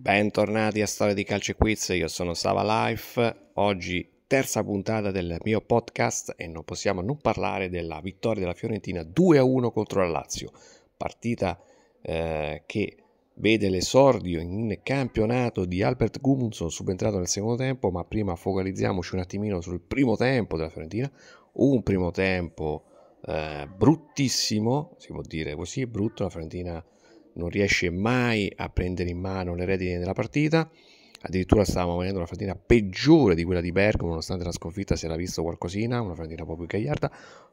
Bentornati a Storia di Calcio e Quiz, io sono Sava Life, oggi terza puntata del mio podcast e non possiamo non parlare della vittoria della Fiorentina 2-1 contro la Lazio, partita eh, che vede l'esordio in campionato di Albert Gumunson subentrato nel secondo tempo, ma prima focalizziamoci un attimino sul primo tempo della Fiorentina, un primo tempo eh, bruttissimo, si può dire così, brutto, la Fiorentina non riesce mai a prendere in mano le redini della partita. Addirittura stavamo venendo una Fiorentina peggiore di quella di Bergamo, nonostante la sconfitta si era visto qualcosina, una un po' più gagliarda.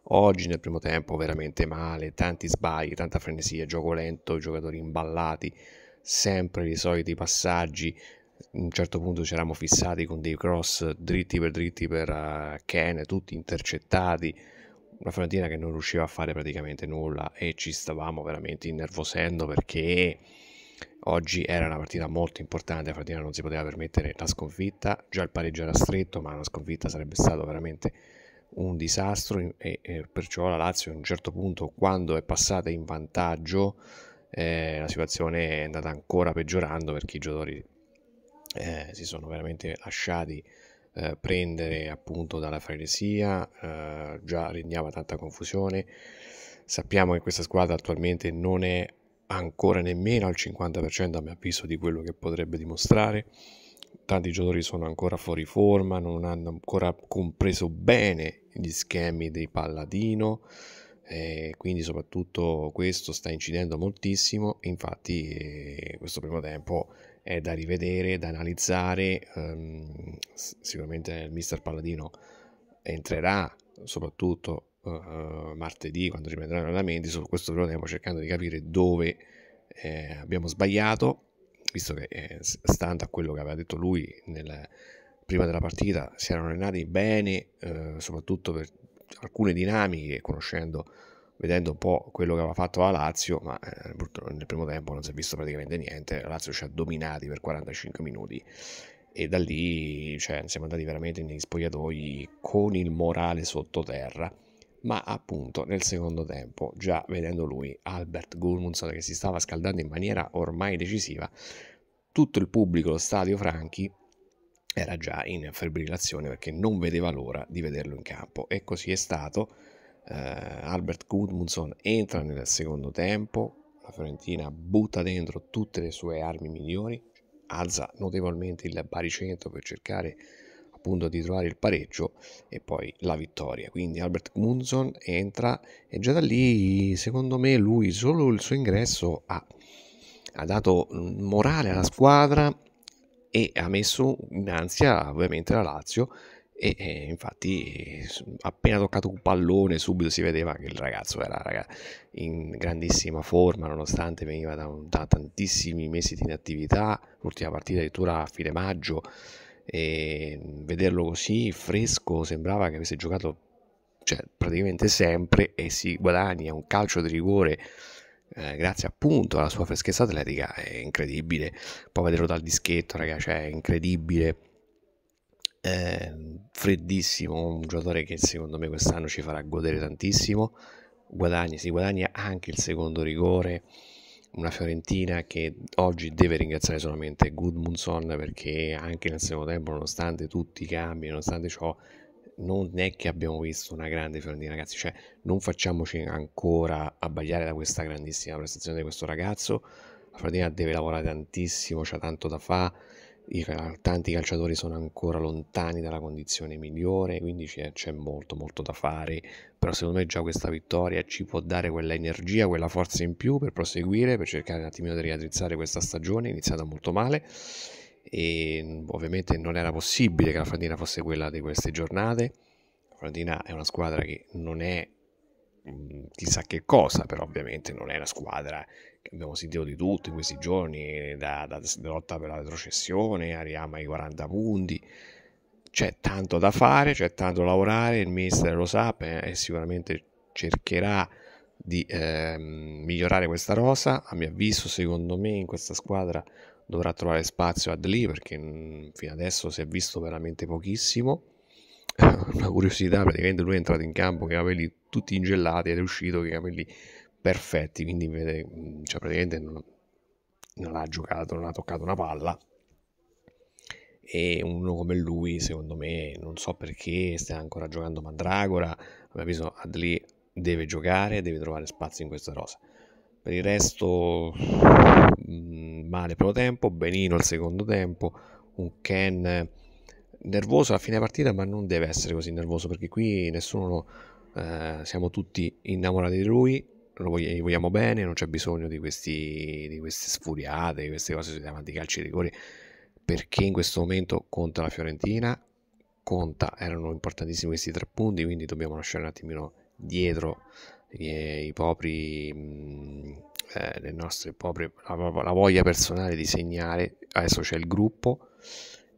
Oggi nel primo tempo veramente male, tanti sbagli, tanta frenesia, gioco lento, giocatori imballati, sempre i soliti passaggi. A un certo punto ci eravamo fissati con dei cross dritti per dritti per uh, eh, Ken, tutti intercettati una Fiorentina che non riusciva a fare praticamente nulla e ci stavamo veramente innervosendo perché oggi era una partita molto importante, la Fiorentina non si poteva permettere la sconfitta, già il pareggio era stretto ma una sconfitta sarebbe stato veramente un disastro e, e perciò la Lazio a un certo punto quando è passata in vantaggio eh, la situazione è andata ancora peggiorando perché i giocatori eh, si sono veramente lasciati eh, prendere appunto dalla frenesia, eh, già regnava tanta confusione. Sappiamo che questa squadra attualmente non è ancora nemmeno al 50% a mio avviso di quello che potrebbe dimostrare. Tanti giocatori sono ancora fuori forma, non hanno ancora compreso bene gli schemi dei Palladino e eh, quindi soprattutto questo sta incidendo moltissimo infatti eh, questo primo tempo è da rivedere, da analizzare um, sicuramente il mister Palladino entrerà soprattutto uh, martedì quando riprenderà gli allenamenti su questo primo tempo cercando di capire dove eh, abbiamo sbagliato visto che eh, stando a quello che aveva detto lui nel, prima della partita si erano allenati bene eh, soprattutto per alcune dinamiche, conoscendo, vedendo un po' quello che aveva fatto la Lazio, ma eh, nel primo tempo non si è visto praticamente niente, la Lazio ci ha dominati per 45 minuti e da lì cioè, siamo andati veramente negli spogliatoi con il morale sottoterra. Ma appunto nel secondo tempo, già vedendo lui, Albert Gulmunson che si stava scaldando in maniera ormai decisiva, tutto il pubblico, lo stadio Franchi, era già in fibrillazione perché non vedeva l'ora di vederlo in campo e così è stato. Eh, Albert Gudmundsson entra nel secondo tempo, la Fiorentina butta dentro tutte le sue armi migliori, alza notevolmente il baricentro per cercare appunto di trovare il pareggio e poi la vittoria. Quindi Albert Gudmundsson entra e già da lì secondo me lui solo il suo ingresso ha, ha dato morale alla squadra e ha messo in ansia ovviamente la Lazio e, e, infatti appena toccato un pallone subito si vedeva che il ragazzo era raga, in grandissima forma nonostante veniva da, da, tantissimi mesi di inattività l'ultima partita addirittura a fine maggio e vederlo così fresco sembrava che avesse giocato cioè, praticamente sempre e si guadagna un calcio di rigore eh, grazie appunto alla sua freschezza atletica, è incredibile. Poi vederlo dal dischetto, ragazzi, cioè è incredibile. È ehm, freddissimo, un giocatore che secondo me quest'anno ci farà godere tantissimo. Guadagna, si guadagna anche il secondo rigore. Una Fiorentina che oggi deve ringraziare solamente Gudmundsson perché anche nel secondo tempo, nonostante tutti i cambi, nonostante ciò, non è che abbiamo visto una grande Fiorentina, ragazzi, cioè non facciamoci ancora abbagliare da questa grandissima prestazione di questo ragazzo. La Fiorentina deve lavorare tantissimo, c'ha tanto da fare, tanti calciatori sono ancora lontani dalla condizione migliore, quindi c'è, c'è molto molto da fare, però secondo me già questa vittoria ci può dare quella energia, quella forza in più per proseguire, per cercare un attimino di riaddrizzare questa stagione iniziata molto male e ehm, ovviamente non era possibile che la Fradina fosse quella di queste giornate. La Fradina è una squadra che non è mh, mhmm, chissà che cosa, però ovviamente non è una squadra che abbiamo sentito di tutto in questi giorni, da, da, da lotta per la retrocessione, arriviamo ai 40 punti. C'è tanto da fare, c'è tanto da lavorare, il mister lo sa e eh, sicuramente cercherà di eh, migliorare questa rosa. A mio avviso, secondo me, in questa squadra dovrà trovare spazio ad lì perché mm, fino adesso si è visto veramente pochissimo. Una curiosità, praticamente lui è entrato in campo con i capelli tutti ingellati ed è uscito con i capelli perfetti, quindi vede, mm, cioè praticamente non, non ha giocato, non ha toccato una palla. E uno come lui, secondo me, non so perché sta ancora giocando Mandragora, a mio avviso Adli deve giocare, deve trovare spazio in questa rosa. Per il resto mm, male il primo tempo, benino il secondo tempo, un Ken nervoso alla fine partita ma non deve essere così nervoso perché qui nessuno, eh, siamo tutti innamorati di lui, lo vogliamo, vogliamo bene, non c'è bisogno di, questi, di queste sfuriate, di queste cose sui davanti calci e rigori perché in questo momento conta la Fiorentina, conta, erano importantissimi questi tre punti quindi dobbiamo lasciare un attimino dietro i, i propri, mhmm, eh, le nostre, proprie, la, la, voglia personale di segnare, adesso c'è il gruppo,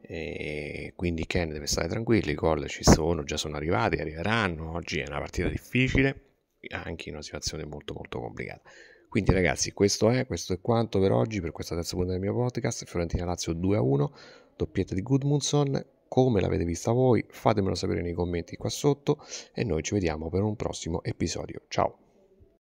e quindi Ken deve stare tranquillo, i gol ci sono, già sono arrivati, arriveranno, oggi è una partita difficile, anche in una situazione molto molto complicata. Quindi ragazzi, questo è, questo è quanto per oggi, per questa terza puntata del mio podcast, Fiorentina Lazio 2-1, doppietta di Goodmunson, come l'avete vista voi, fatemelo sapere nei commenti qua sotto e noi ci vediamo per un prossimo episodio. Ciao!